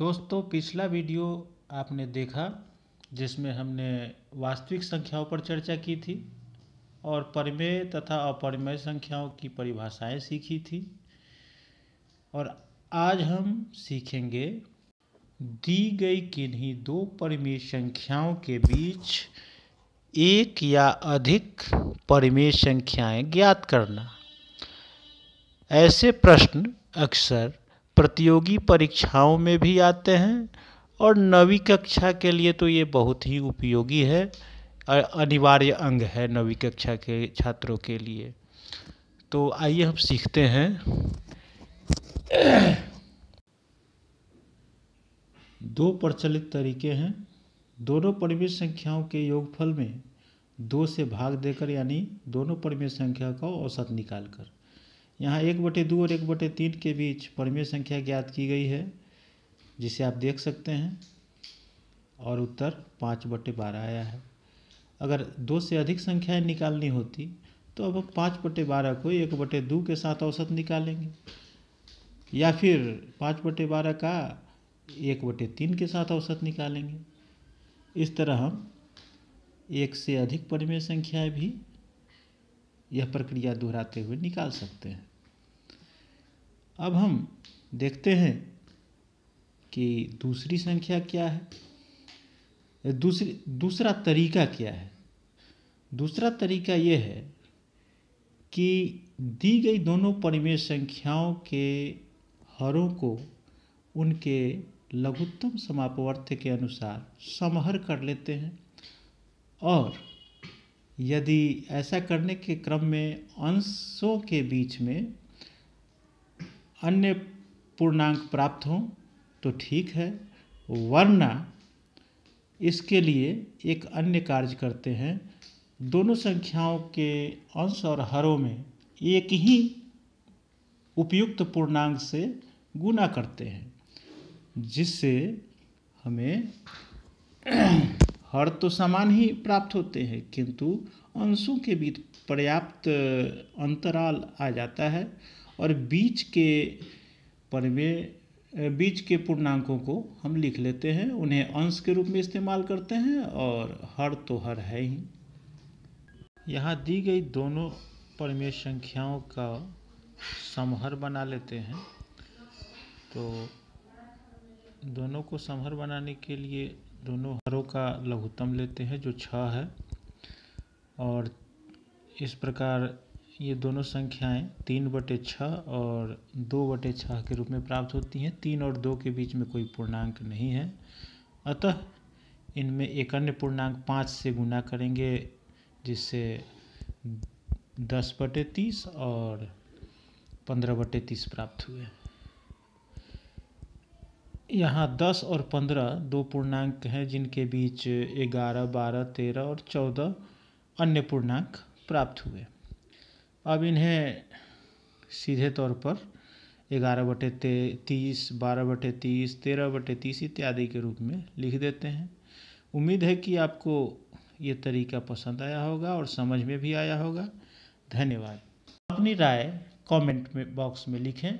दोस्तों पिछला वीडियो आपने देखा जिसमें हमने वास्तविक संख्याओं पर चर्चा की थी और परिमेय तथा अपरिमेय संख्याओं की परिभाषाएं सीखी थी और आज हम सीखेंगे दी गई किन्हीं दो परिमेय संख्याओं के बीच एक या अधिक परिमेय संख्याएं ज्ञात करना ऐसे प्रश्न अक्सर प्रतियोगी परीक्षाओं में भी आते हैं और नवी कक्षा के लिए तो ये बहुत ही उपयोगी है अनिवार्य अंग है नवी कक्षा के छात्रों के लिए तो आइए हम सीखते हैं दो प्रचलित तरीके हैं दोनों परिमेय संख्याओं के योगफल में दो से भाग देकर यानी दोनों परिमेय संख्या का औसत निकाल कर यहाँ एक बटे दो और एक बटे तीन के बीच परिमेय संख्या ज्ञात की गई है जिसे आप देख सकते हैं और उत्तर पाँच बटे बारह आया है अगर दो से अधिक संख्याएं निकालनी होती तो अब पाँच बटे बारह को एक बटे दो के साथ औसत निकालेंगे या फिर पाँच बटे बारह का एक बटे तीन के साथ औसत निकालेंगे इस तरह हम एक से अधिक परिमेय संख्याएं भी यह प्रक्रिया दोहराते हुए निकाल सकते हैं अब हम देखते हैं कि दूसरी संख्या क्या है दूसरी दूसरा तरीका क्या है दूसरा तरीका ये है कि दी गई दोनों परिमेय संख्याओं के हरों को उनके लघुत्तम समापवर्त के अनुसार समहर कर लेते हैं और यदि ऐसा करने के क्रम में अंशों के बीच में अन्य पूर्णांक प्राप्त हों तो ठीक है वरना इसके लिए एक अन्य कार्य करते हैं दोनों संख्याओं के अंश और हरों में एक ही उपयुक्त पूर्णांक से गुना करते हैं जिससे हमें हर तो समान ही प्राप्त होते हैं किंतु अंशों के बीच पर्याप्त अंतराल आ जाता है और बीच के परिमेय बीच के पूर्णांकों को हम लिख लेते हैं उन्हें अंश के रूप में इस्तेमाल करते हैं और हर तो हर है ही यहाँ दी गई दोनों परिमेय संख्याओं का समहर बना लेते हैं तो दोनों को समहर बनाने के लिए दोनों हरों का लघुत्तम लेते हैं जो छ है और इस प्रकार ये दोनों संख्याएं तीन बटे छः और दो बटे छः के रूप में प्राप्त होती हैं तीन और दो के बीच में कोई पूर्णांक नहीं है अतः इनमें एक अन्य पूर्णांक पाँच से गुना करेंगे जिससे दस बटे तीस और पंद्रह बटे तीस प्राप्त हुए यहाँ दस और पंद्रह दो पूर्णांक हैं जिनके बीच ग्यारह बारह तेरह और चौदह अन्य पूर्णांक प्राप्त हुए अब इन्हें सीधे तौर पर ग्यारह बटे ते तीस बारह बटे तीस तेरह बटे तीस इत्यादि के रूप में लिख देते हैं उम्मीद है कि आपको ये तरीका पसंद आया होगा और समझ में भी आया होगा धन्यवाद अपनी राय कमेंट में बॉक्स में लिखें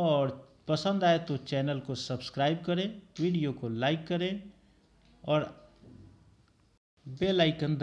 और पसंद आए तो चैनल को सब्सक्राइब करें वीडियो को लाइक करें और बेल आइकन